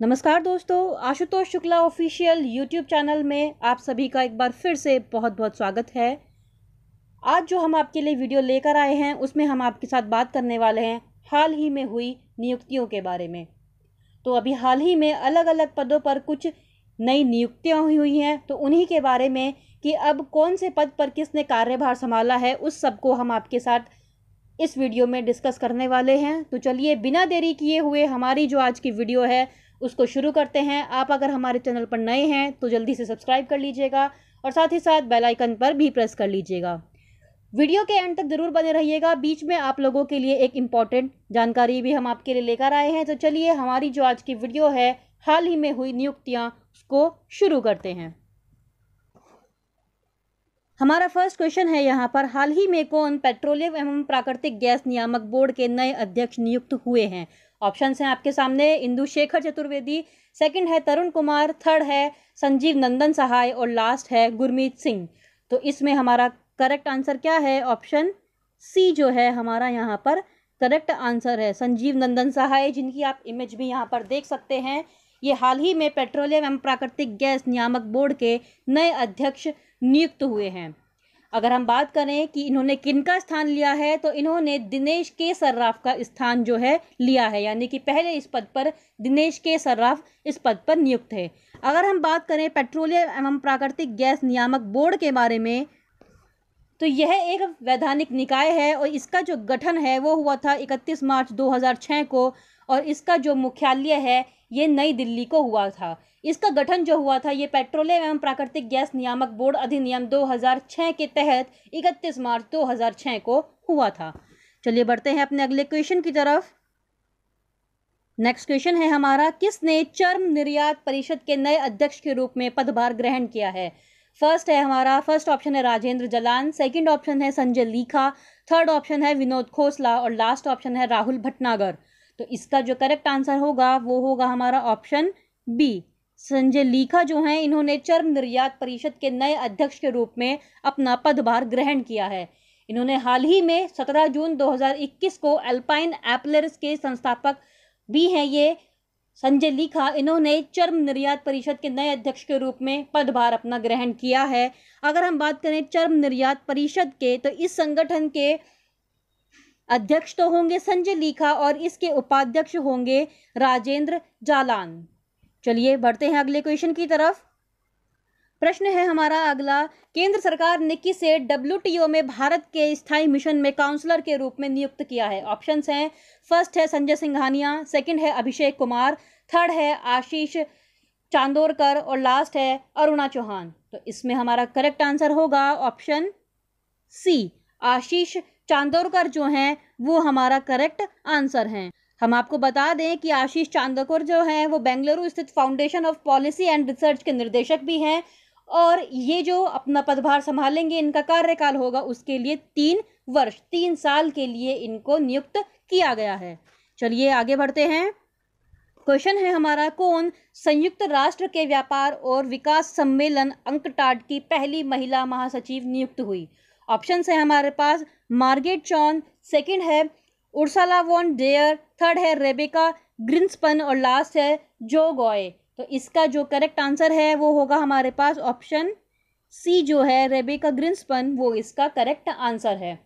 नमस्कार दोस्तों Ashutosh Shukla official YouTube channel में आप सभी का एक बार फिर से बहुत बहुत स्वागत है आज जो हम आपके लिए वीडियो लेकर आए हैं उसमें हम आपके साथ बात करने वाले हैं हाल ही में हुई नियुक्तियों के बारे में तो अभी हाल ही में अलग अलग पदों पर कुछ नई नियुक्तियाँ हुई हैं तो उन्हीं के बारे में कि अब कौन से पद पर किसने कार्यभार संभाला है उस सब को हम आपके साथ इस वीडियो में डिस्कस करने वाले हैं तो चलिए बिना देरी किए हुए हमारी जो आज की वीडियो है उसको शुरू करते हैं आप अगर हमारे चैनल पर नए हैं तो जल्दी से सब्सक्राइब कर लीजिएगा और साथ ही साथ बेल आइकन पर भी प्रेस कर लीजिएगा वीडियो के एंड तक ज़रूर बने रहिएगा बीच में आप लोगों के लिए एक इम्पॉर्टेंट जानकारी भी हम आपके लिए लेकर आए हैं तो चलिए हमारी जो आज की वीडियो है हाल ही में हुई नियुक्तियाँ उसको शुरू करते हैं हमारा फर्स्ट क्वेश्चन है यहाँ पर हाल ही में कौन पेट्रोलियम एवं प्राकृतिक गैस नियामक बोर्ड के नए अध्यक्ष नियुक्त हुए हैं ऑप्शन हैं आपके सामने इंदु शेखर चतुर्वेदी सेकंड है तरुण कुमार थर्ड है संजीव नंदन सहाय और लास्ट है गुरमीत सिंह तो इसमें हमारा करेक्ट आंसर क्या है ऑप्शन सी जो है हमारा यहाँ पर करेक्ट आंसर है संजीव नंदन सहाय जिनकी आप इमेज भी यहाँ पर देख सकते हैं ये हाल ही में पेट्रोलियम एवं प्राकृतिक गैस नियामक बोर्ड के नए अध्यक्ष नियुक्त हुए हैं अगर हम बात करें कि इन्होंने किन का स्थान लिया है तो इन्होंने दिनेश के सर्राफ का स्थान जो है लिया है यानी कि पहले इस पद पर दिनेश के सर्राफ इस पद पर नियुक्त है अगर हम बात करें पेट्रोलियम एवं प्राकृतिक गैस नियामक बोर्ड के बारे में तो यह एक वैधानिक निकाय है और इसका जो गठन है वो हुआ था 31 मार्च 2006 को और इसका जो मुख्यालय है ये नई दिल्ली को हुआ था इसका गठन जो हुआ था ये पेट्रोलियम एवं प्राकृतिक गैस नियामक बोर्ड अधिनियम 2006 के तहत 31 मार्च 2006 को हुआ था चलिए बढ़ते हैं अपने अगले क्वेश्चन की तरफ नेक्स्ट क्वेश्चन है हमारा किसने चर्म निर्यात परिषद के नए अध्यक्ष के रूप में पदभार ग्रहण किया है फर्स्ट है हमारा फर्स्ट ऑप्शन है राजेंद्र जलान सेकंड ऑप्शन है संजय लीखा थर्ड ऑप्शन है विनोद खोसला और लास्ट ऑप्शन है राहुल भटनागर तो इसका जो करेक्ट आंसर होगा वो होगा हमारा ऑप्शन बी संजय लीखा जो हैं इन्होंने चर्म निर्यात परिषद के नए अध्यक्ष के रूप में अपना पदभार ग्रहण किया है इन्होंने हाल ही में 17 जून 2021 को अल्पाइन एपलर्स के संस्थापक भी हैं ये संजय लिखा इन्होंने चर्म निर्यात परिषद के नए अध्यक्ष के रूप में पदभार अपना ग्रहण किया है अगर हम बात करें चर्म निर्यात परिषद के तो इस संगठन के अध्यक्ष तो होंगे संजय लिखा और इसके उपाध्यक्ष होंगे राजेंद्र जालान चलिए बढ़ते हैं अगले क्वेश्चन की तरफ प्रश्न है हमारा अगला केंद्र सरकार ने किसे डब्ल्यू में भारत के स्थायी मिशन में काउंसलर के रूप में नियुक्त किया है ऑप्शन हैं फर्स्ट है संजय सिंघानिया सेकंड है अभिषेक कुमार थर्ड है आशीष चांदोरकर और लास्ट है अरुणा चौहान तो इसमें हमारा करेक्ट आंसर होगा ऑप्शन सी आशीष चांदोरकर जो हैं वो हमारा करेक्ट आंसर हैं हम आपको बता दें कि आशीष चांदोकर जो हैं वो बेंगलुरु स्थित foundation of policy and research के निर्देशक भी हैं और ये जो अपना पदभार संभालेंगे इनका कार्यकाल होगा उसके लिए तीन वर्ष तीन साल के लिए इनको नियुक्त किया गया है चलिए आगे बढ़ते हैं क्वेश्चन है हमारा कौन संयुक्त राष्ट्र के व्यापार और विकास सम्मेलन अंकटाड की पहली महिला महासचिव नियुक्त हुई ऑप्शन है हमारे पास मार्गेट चौन सेकंड है उर्सला वॉन डेयर थर्ड है रेबेका ग्रिंसपन और लास्ट है जो गॉय तो इसका जो करेक्ट आंसर है वो होगा हमारे पास ऑप्शन सी जो है रेबेका ग्रिंसपन वो इसका करेक्ट आंसर है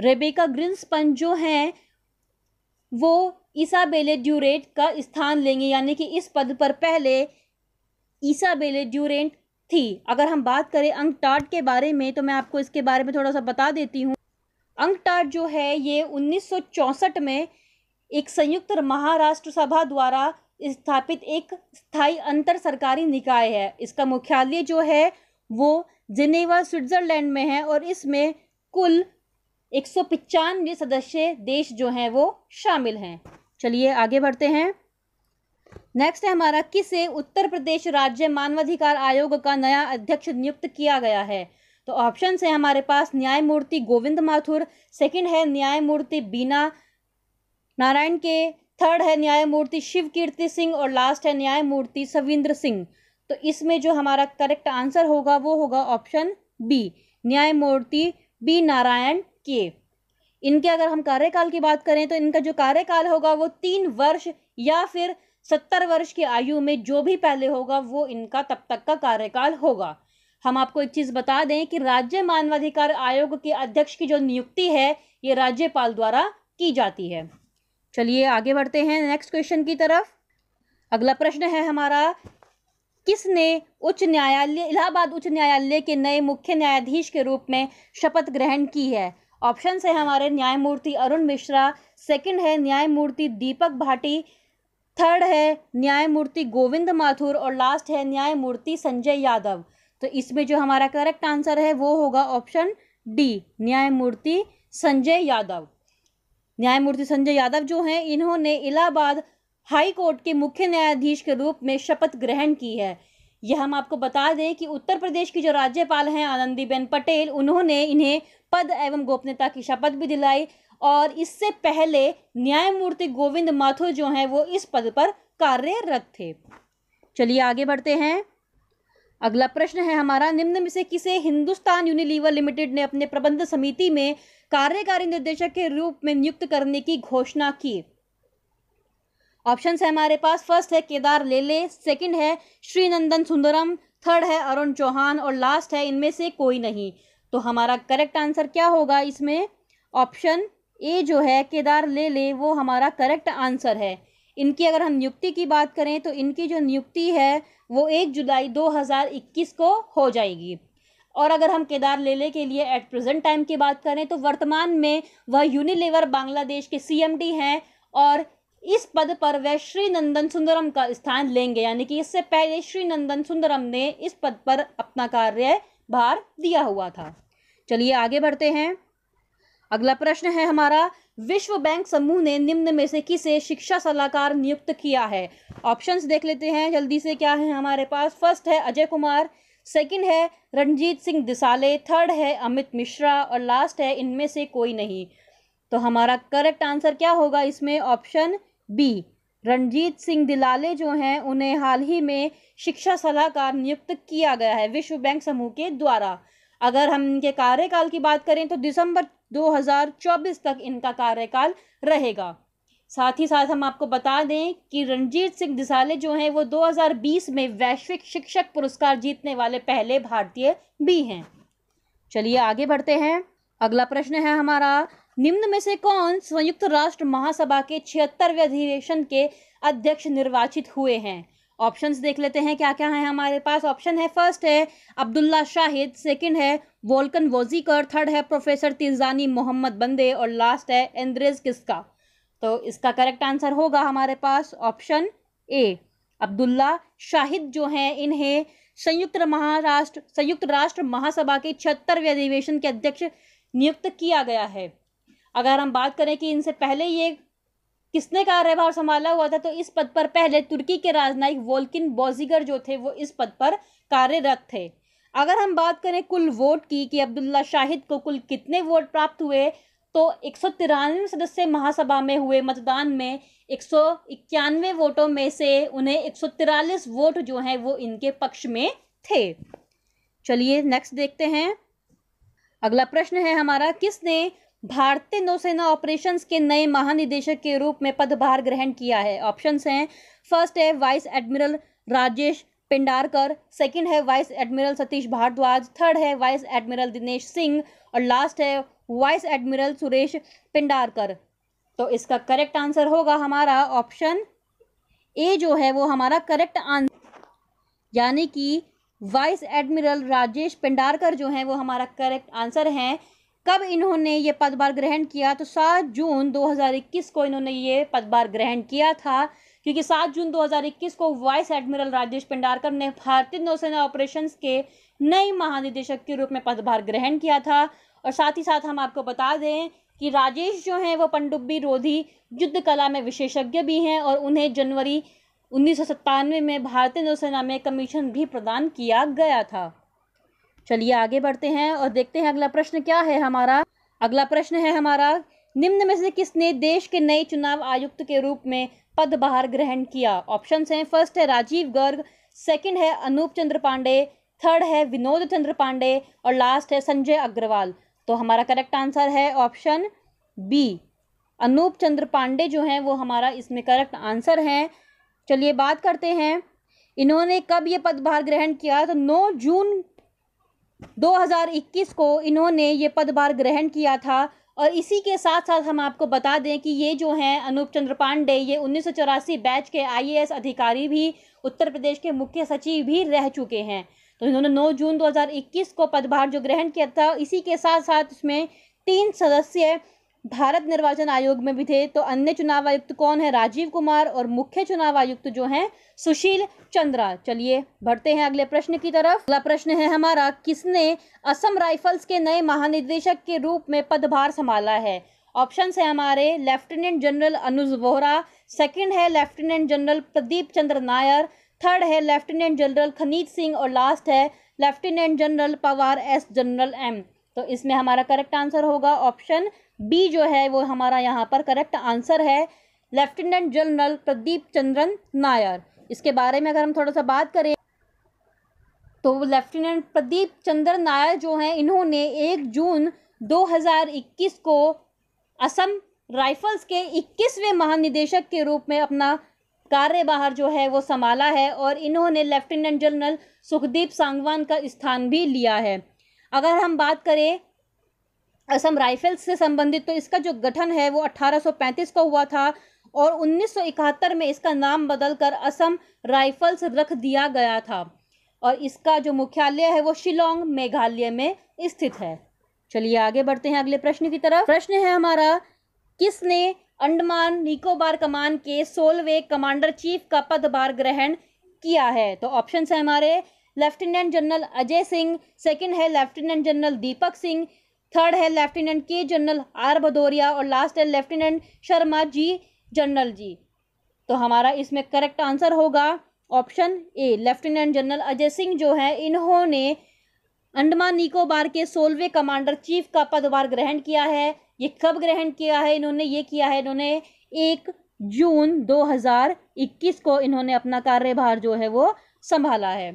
रेबेका ग्रिंसपन जो है वो ईसाबेले ड्यूरेंट का स्थान लेंगे यानी कि इस पद पर पहले ईसाबेले ड्यूरेंट थी अगर हम बात करें अंक टाट के बारे में तो मैं आपको इसके बारे में थोड़ा सा बता देती हूँ अंकटाट जो है ये 1964 में एक संयुक्त महाराष्ट्र सभा द्वारा स्थापित एक स्थायी अंतर सरकारी निकाय है इसका मुख्यालय जो है वो जिनेवा स्विट्जरलैंड में है और इसमें कुल एक सौ पचानवे सदस्य देश जो हैं वो शामिल हैं चलिए आगे बढ़ते हैं नेक्स्ट है हमारा किसे उत्तर प्रदेश राज्य मानवाधिकार आयोग का नया अध्यक्ष नियुक्त किया गया है तो ऑप्शन है हमारे पास न्यायमूर्ति गोविंद माथुर सेकंड है न्यायमूर्ति बीना नारायण के थर्ड है न्यायमूर्ति शिव कीर्ति सिंह और लास्ट है न्यायमूर्ति सविंद्र सिंह तो इसमें जो हमारा करेक्ट आंसर होगा वो होगा ऑप्शन बी न्यायमूर्ति बी नारायण के इनके अगर हम कार्यकाल की बात करें तो इनका जो कार्यकाल होगा वो तीन वर्ष या फिर सत्तर वर्ष की आयु में जो भी पहले होगा वो इनका तब तक का कार्यकाल होगा हम आपको एक चीज़ बता दें कि राज्य मानवाधिकार आयोग के अध्यक्ष की जो नियुक्ति है ये राज्यपाल द्वारा की जाती है चलिए आगे बढ़ते हैं नेक्स्ट क्वेश्चन की तरफ अगला प्रश्न है हमारा किसने उच्च न्यायालय इलाहाबाद उच्च न्यायालय के नए मुख्य न्यायाधीश के रूप में शपथ ग्रहण की है ऑप्शन है हमारे न्यायमूर्ति अरुण मिश्रा सेकंड है न्यायमूर्ति दीपक भाटी थर्ड है न्यायमूर्ति गोविंद माथुर और लास्ट है न्यायमूर्ति संजय यादव तो इसमें जो हमारा करेक्ट आंसर है वो होगा ऑप्शन डी न्यायमूर्ति संजय यादव न्यायमूर्ति संजय यादव जो हैं इन्होंने इलाहाबाद हाई कोर्ट के मुख्य न्यायाधीश के रूप में शपथ ग्रहण की है यह हम आपको बता दें कि उत्तर प्रदेश की जो राज्यपाल हैं आनंदीबेन पटेल उन्होंने इन्हें पद एवं गोपनीयता की शपथ भी दिलाई और इससे पहले न्यायमूर्ति गोविंद माथुर जो हैं वो इस पद पर कार्यरत थे चलिए आगे बढ़ते हैं अगला प्रश्न है हमारा निम्न में से किसे हिंदुस्तान यूनिलीवर लिमिटेड ने अपने प्रबंध समिति में कार्यकारी निर्देशक के रूप में नियुक्त करने की घोषणा की ऑप्शन है हमारे पास फर्स्ट है केदार लेले सेकंड है श्रीनंदन सुंदरम थर्ड है अरुण चौहान और लास्ट है इनमें से कोई नहीं तो हमारा करेक्ट आंसर क्या होगा इसमें ऑप्शन ए जो है केदार ले ले वो हमारा करेक्ट आंसर है इनकी अगर हम नियुक्ति की बात करें तो इनकी जो नियुक्ति है वो एक जुलाई 2021 को हो जाएगी और अगर हम केदार लेले के लिए एट प्रेजेंट टाइम की बात करें तो वर्तमान में वह यूनिलेवर बांग्लादेश के सीएमडी हैं और इस पद पर वह श्री नंदन सुंदरम का स्थान लेंगे यानी कि इससे पहले श्री नंदन सुंदरम ने इस पद पर अपना कार्य भार दिया हुआ था चलिए आगे बढ़ते हैं अगला प्रश्न है हमारा विश्व बैंक समूह ने निम्न में से किसे शिक्षा सलाहकार नियुक्त किया है ऑप्शंस देख लेते हैं जल्दी से क्या है हमारे पास फर्स्ट है अजय कुमार सेकंड है रणजीत सिंह दिसाले थर्ड है अमित मिश्रा और लास्ट है इनमें से कोई नहीं तो हमारा करेक्ट आंसर क्या होगा इसमें ऑप्शन बी रणजीत सिंह दिलाले जो हैं उन्हें हाल ही में शिक्षा सलाहकार नियुक्त किया गया है विश्व बैंक समूह के द्वारा अगर हम इनके कार्यकाल की बात करें तो दिसंबर 2024 तक इनका कार्यकाल रहेगा साथ ही साथ हम आपको बता दें कि रणजीत सिंह दिसाले जो हैं वो 2020 में वैश्विक शिक्षक पुरस्कार जीतने वाले पहले भारतीय भी हैं चलिए आगे बढ़ते हैं अगला प्रश्न है हमारा निम्न में से कौन संयुक्त राष्ट्र महासभा के छिहत्तरवें अधिवेशन के अध्यक्ष निर्वाचित हुए हैं ऑप्शंस देख लेते हैं क्या क्या है हमारे पास ऑप्शन है फर्स्ट है अब्दुल्ला शाहिद सेकंड है वोल्कन वोजीकर थर्ड है प्रोफेसर तिजानी मोहम्मद बंदे और लास्ट है एंद्रेज किसका तो इसका करेक्ट आंसर होगा हमारे पास ऑप्शन ए अब्दुल्ला शाहिद जो हैं इन्हें संयुक्त महाराष्ट्र संयुक्त राष्ट्र महासभा के छिहत्तरवें अधिवेशन के अध्यक्ष नियुक्त किया गया है अगर हम बात करें कि इनसे पहले ये किसने कार्यभार संभाला हुआ था तो इस पद पर पहले तुर्की के राजनयिक वोल्किन बोजीगर जो थे वो इस पद पर कार्यरत थे अगर हम बात करें कुल वोट की कि अब्दुल्ला शाहिद को कुल कितने वोट प्राप्त हुए तो एक सदस्य महासभा में हुए मतदान में एक वोटों में से उन्हें एक वोट जो हैं वो इनके पक्ष में थे चलिए नेक्स्ट देखते हैं अगला प्रश्न है हमारा किसने भारतीय नौसेना ऑपरेशंस के नए महानिदेशक के रूप में पदभार ग्रहण किया है ऑप्शंस हैं फर्स्ट है vice admiral Rajesh Pendharkar second है vice admiral Satish Bhardwaj third है वाइस एडमिरल दिनेश सिंह और लास्ट है वाइस एडमिरल सुरेश पिंडारकर तो इसका करेक्ट आंसर होगा हमारा ऑप्शन ए जो है वो हमारा करेक्ट आंसर यानी कि वाइस एडमिरल राजेश पिंडारकर जो हैं वो हमारा करेक्ट आंसर हैं कब इन्होंने ये पदभार ग्रहण किया तो 7 जून 2021 को इन्होंने ये पदभार ग्रहण किया था क्योंकि 7 जून 2021 को वाइस एडमिरल राजेश पिंडारकर ने भारतीय नौसेना ऑपरेशंस के नए महानिदेशक के रूप में पदभार ग्रहण किया था और साथ ही साथ हम आपको बता दें कि राजेश जो हैं वो पनडुब्बी रोधी युद्ध कला में विशेषज्ञ भी हैं और उन्हें जनवरी उन्नीस में भारतीय नौसेना में कमीशन भी प्रदान किया गया था चलिए आगे बढ़ते हैं और देखते हैं अगला प्रश्न क्या है हमारा अगला प्रश्न है हमारा निम्न में से किसने देश के नए चुनाव आयुक्त के रूप में पदभार ग्रहण किया ऑप्शन हैं फर्स्ट है राजीव गर्ग सेकंड है अनूप चंद्र पांडे थर्ड है विनोद चंद्र पांडे और लास्ट है संजय अग्रवाल तो हमारा करेक्ट आंसर है ऑप्शन बी अनूप चंद्र पांडे जो हैं वो हमारा इसमें करेक्ट आंसर हैं चलिए बात करते हैं इन्होंने कब ये पदभार ग्रहण किया तो 9 जून 2021 को इन्होंने ये पदभार ग्रहण किया था और इसी के साथ साथ हम आपको बता दें कि ये जो हैं अनूप चंद्र पांडे ये उन्नीस बैच के आईएएस अधिकारी भी उत्तर प्रदेश के मुख्य सचिव भी रह चुके हैं तो इन्होंने 9 जून 2021 को पदभार जो ग्रहण किया था इसी के साथ साथ उसमें तीन सदस्य भारत निर्वाचन आयोग में भी थे तो अन्य चुनाव आयुक्त कौन है राजीव कुमार और मुख्य चुनाव आयुक्त जो हैं सुशील चंद्रा चलिए बढ़ते हैं अगले प्रश्न की तरफ अगला प्रश्न है हमारा किसने असम राइफल्स के नए महानिदेशक के रूप में पदभार संभाला है ऑप्शन है हमारे lieutenant general Anuj Vohra second है lieutenant general Pradeep Chandra Nair third है लेफ्टिनेंट जनरल खनीत सिंह और लास्ट है lieutenant general Pawar S general M तो इसमें हमारा करेक्ट आंसर होगा ऑप्शन बी जो है वो हमारा यहाँ पर करेक्ट आंसर है लेफ्टिनेंट जनरल प्रदीप चंद्रन नायर इसके बारे में अगर हम थोड़ा सा बात करें तो लेफ्टिनेंट प्रदीप चंद्र नायर जो हैं इन्होंने एक जून 2021 को असम राइफल्स के 21वें महानिदेशक के रूप में अपना कार्यभार जो है वो संभाला है और इन्होंने लेफ्टिनेंट जनरल सुखदीप सांगवान का स्थान भी लिया है अगर हम बात करें असम राइफल्स से संबंधित तो इसका जो गठन है वो 1835 को हुआ था और 1971 में इसका नाम बदलकर असम राइफल्स रख दिया गया था और इसका जो मुख्यालय है वो शिलोंग मेघालय में स्थित है चलिए आगे बढ़ते हैं अगले प्रश्न की तरफ प्रश्न है हमारा किसने अंडमान निकोबार कमान के सोलवे कमांडर चीफ का पदभार ग्रहण किया है तो ऑप्शन है हमारे lieutenant general Ajay Singh second है lieutenant general Deepak Singh third है lieutenant K general R Bhadauria और लास्ट है lieutenant Sharma G general G तो हमारा इसमें करेक्ट आंसर होगा option A lieutenant general Ajay Singh जो है इन्होंने अंडमान निकोबार के सोलवे कमांडर चीफ का पदभार ग्रहण किया है ये कब ग्रहण किया है इन्होंने ये किया है इन्होंने एक जून 2021 को इन्होंने अपना कार्यभार जो है वो संभाला है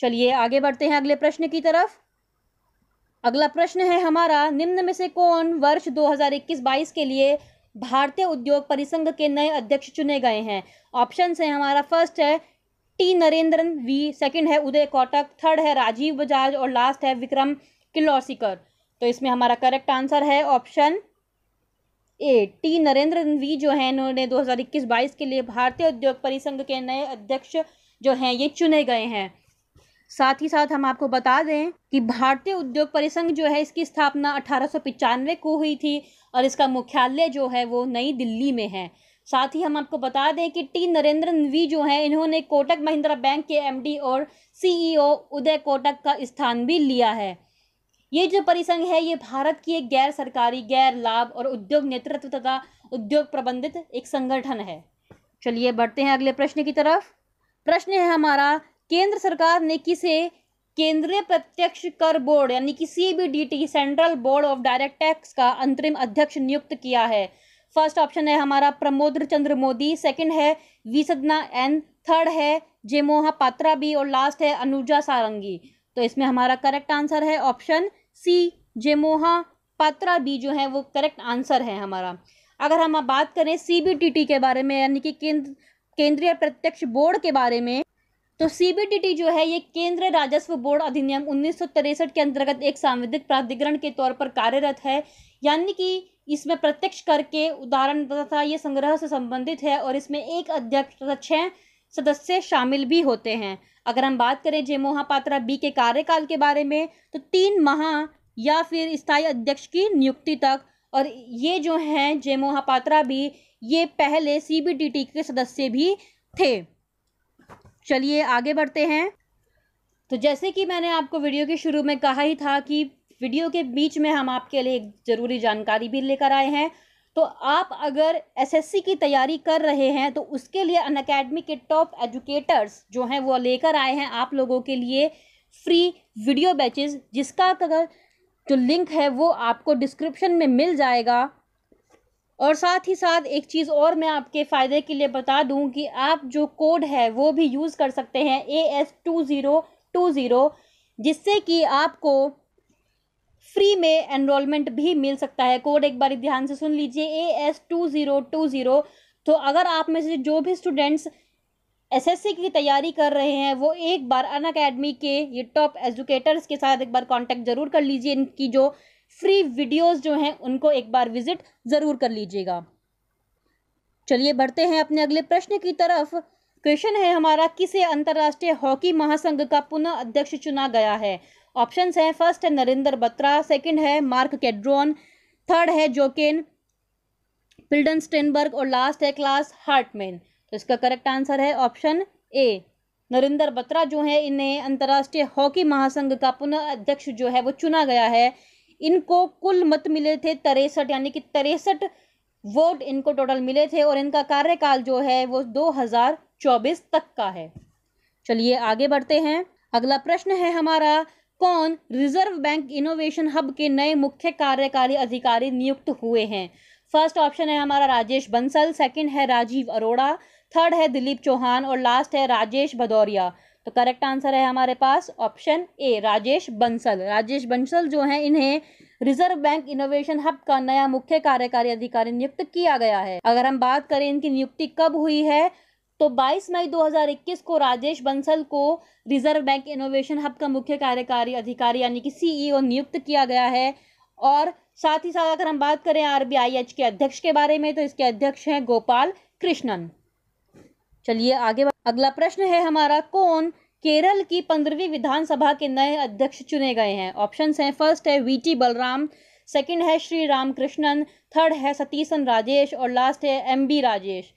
चलिए आगे बढ़ते हैं अगले प्रश्न की तरफ अगला प्रश्न है हमारा निम्न में से कौन वर्ष 2021-22 के लिए भारतीय उद्योग परिसंघ के नए अध्यक्ष चुने गए हैं ऑप्शन है हमारा फर्स्ट है टी नरेंद्रन वी सेकंड है उदय कोटक थर्ड है राजीव बजाज और लास्ट है विक्रम किलोसिकर तो इसमें हमारा करेक्ट आंसर है option A T Narendra V जो है इन्होंने 2021-22 के लिए भारतीय उद्योग परिसंघ के नए अध्यक्ष जो हैं ये चुने गए हैं साथ ही साथ हम आपको बता दें कि भारतीय उद्योग परिसंघ जो है इसकी स्थापना अठारह को हुई थी और इसका मुख्यालय जो है वो नई दिल्ली में है साथ ही हम आपको बता दें कि टी नरेंद्र वी जो है इन्होंने कोटक महिंद्रा बैंक के एमडी और सीईओ e उदय कोटक का स्थान भी लिया है ये जो परिसंघ है ये भारत की एक गैर सरकारी गैर लाभ और उद्योग नेतृत्व तथा उद्योग प्रबंधित एक संगठन है चलिए बढ़ते हैं अगले प्रश्न की तरफ प्रश्न है हमारा केंद्र सरकार ने किसे केंद्रीय प्रत्यक्ष कर बोर्ड यानी कि CBDT central board of direct tax का अंतरिम अध्यक्ष नियुक्त किया है फर्स्ट ऑप्शन है हमारा प्रमोद चंद्र मोदी सेकंड है वी सदना एन थर्ड है जेमोहा पात्रा बी और लास्ट है अनुजा सारंगी तो इसमें हमारा करेक्ट आंसर है option C Jemoha Patra B जो है वो करेक्ट आंसर है हमारा अगर हम बात करें सी के बारे में यानी कि केंद्र केंद्रीय प्रत्यक्ष बोर्ड के बारे में तो सीबीडीटी जो है ये केंद्र राजस्व बोर्ड अधिनियम उन्नीस के अंतर्गत एक सांविधिक प्राधिकरण के तौर पर कार्यरत है यानी कि इसमें प्रत्यक्ष कर के उदाहरण तथा ये संग्रह से संबंधित है और इसमें एक अध्यक्ष तथा छः सदस्य शामिल भी होते हैं अगर हम बात करें जे मोहापात्रा बी के कार्यकाल के बारे में तो तीन माह या फिर स्थायी अध्यक्ष की नियुक्ति तक और ये जो हैं जे मोहापात्रा बी ये पहले सी के सदस्य भी थे चलिए आगे बढ़ते हैं तो जैसे कि मैंने आपको वीडियो के शुरू में कहा ही था कि वीडियो के बीच में हम आपके लिए एक ज़रूरी जानकारी भी लेकर आए हैं तो आप अगर एसएससी की तैयारी कर रहे हैं तो उसके लिए अन अकेडमी के टॉप एजुकेटर्स जो हैं वो लेकर आए हैं आप लोगों के लिए फ्री वीडियो बैचेस जिसका अगर जो लिंक है वो आपको डिस्क्रिप्शन में मिल जाएगा और साथ ही साथ एक चीज़ और मैं आपके फ़ायदे के लिए बता दूं कि आप जो कोड है वो भी यूज़ कर सकते हैं A S two zero two zero जिससे कि आपको फ्री में एनरोलमेंट भी मिल सकता है कोड एक बार ध्यान से सुन लीजिए A S two zero two zero तो अगर आप में से जो भी स्टूडेंट्स एसएससी की तैयारी कर रहे हैं वो एक बार अन अकेडमी के ये टॉप एजुकेटर्स के साथ एक बार कांटेक्ट जरूर कर लीजिए इनकी जो फ्री वीडियोस जो हैं उनको एक बार विजिट ज़रूर कर लीजिएगा चलिए बढ़ते हैं अपने अगले प्रश्न की तरफ क्वेश्चन है हमारा किसे अंतर्राष्ट्रीय हॉकी महासंघ का पुनः अध्यक्ष चुना गया है ऑप्शन हैं फर्स्ट है नरेंद्र बत्रा सेकंड है मार्क कैड्रोन थर्ड है जोकेन पिल्डन स्टेनबर्ग और लास्ट है क्लास हार्टमैन तो इसका करेक्ट आंसर है ऑप्शन ए नरेंद्र बत्रा जो है इन्हें अंतर्राष्ट्रीय हॉकी महासंघ का पुनः अध्यक्ष जो है वो चुना गया है इनको कुल मत मिले थे तिरसठ यानी कि तिरसठ वोट इनको टोटल मिले थे और इनका कार्यकाल जो है वो 2024 तक का है चलिए आगे बढ़ते हैं अगला प्रश्न है हमारा कौन रिजर्व बैंक इनोवेशन हब के नए मुख्य कार्यकारी अधिकारी नियुक्त हुए हैं फर्स्ट ऑप्शन है हमारा राजेश बंसल सेकंड है राजीव अरोड़ा थर्ड है दिलीप चौहान और लास्ट है राजेश भदौरिया तो करेक्ट आंसर है हमारे पास ऑप्शन ए राजेश बंसल राजेश बंसल जो है इन्हें रिजर्व बैंक इनोवेशन हब का नया मुख्य कार्यकारी अधिकारी नियुक्त किया गया है अगर हम बात करें इनकी नियुक्ति कब हुई है तो 22 मई 2021 को राजेश बंसल को रिजर्व बैंक इनोवेशन हब का मुख्य कार्यकारी अधिकारी यानी कि सीईओ e नियुक्त किया गया है और साथ ही साथ अगर हम बात करें आर के अध्यक्ष के बारे में तो इसके अध्यक्ष हैं गोपाल कृष्णन चलिए आगे अगला प्रश्न है हमारा कौन केरल की पंद्रहवीं विधानसभा के नए अध्यक्ष चुने गए हैं ऑप्शन हैं फर्स्ट है वी टी बलराम सेकेंड है श्री रामकृष्णन थर्ड है सतीशन राजेश और लास्ट है एम बी राजेश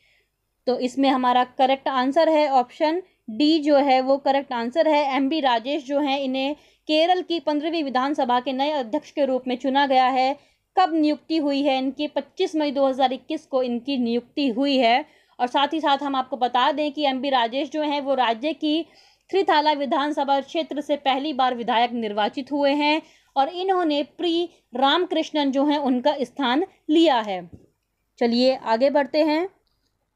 तो इसमें हमारा करेक्ट आंसर है ऑप्शन डी जो है वो करेक्ट आंसर है एम बी राजेश जो हैं इन्हें केरल की पंद्रहवीं विधानसभा के नए अध्यक्ष के रूप में चुना गया है कब नियुक्ति हुई है इनकी 25 मई 2021 को इनकी नियुक्ति हुई है और साथ ही साथ हम आपको बता दें कि एम राजेश जो हैं वो राज्य की त्रिथाला विधानसभा क्षेत्र से पहली बार विधायक निर्वाचित हुए हैं और इन्होंने प्री रामकृष्णन जो हैं उनका स्थान लिया है चलिए आगे बढ़ते हैं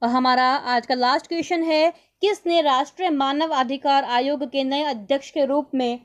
और हमारा आज का लास्ट क्वेश्चन है किसने राष्ट्रीय मानव अधिकार आयोग के नए अध्यक्ष के रूप में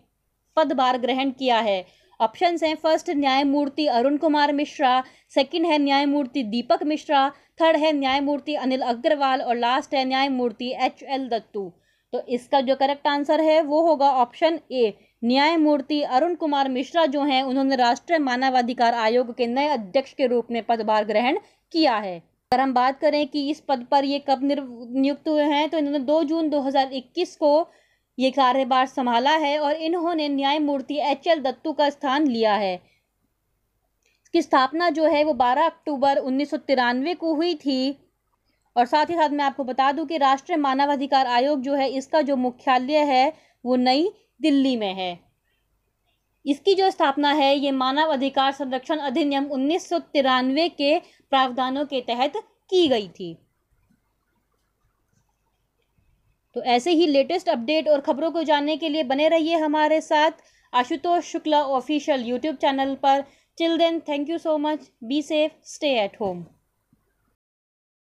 पदभार ग्रहण किया है ऑप्शंस हैं फर्स्ट न्यायमूर्ति अरुण कुमार मिश्रा सेकंड है न्यायमूर्ति दीपक मिश्रा थर्ड है न्यायमूर्ति अनिल अग्रवाल और लास्ट है न्यायमूर्ति एच एल दत्तू तो इसका जो करेक्ट आंसर है वो होगा ऑप्शन ए न्यायमूर्ति अरुण कुमार मिश्रा जो हैं उन्होंने राष्ट्रीय मानवाधिकार आयोग के नए अध्यक्ष के रूप में पदभार ग्रहण किया है अगर हम बात करें कि इस पद पर ये कब नियुक्त हुए हैं तो इन्होंने 2 जून 2021 को ये कार्यभार संभाला है और इन्होंने न्यायमूर्ति एच एल दत्तू का स्थान लिया है इसकी स्थापना जो है वो 12 अक्टूबर उन्नीस को हुई थी और साथ ही साथ मैं आपको बता दूं कि राष्ट्रीय मानवाधिकार आयोग जो है इसका जो मुख्यालय है वो नई दिल्ली में है इसकी जो स्थापना है ये मानव अधिकार संरक्षण अधिनियम उन्नीस के प्रावधानों के तहत की गई थी तो ऐसे ही लेटेस्ट अपडेट और खबरों को जानने के लिए बने रहिए हमारे साथ Ashutosh Shukla official YouTube channel पर till then thank you so much be safe stay at home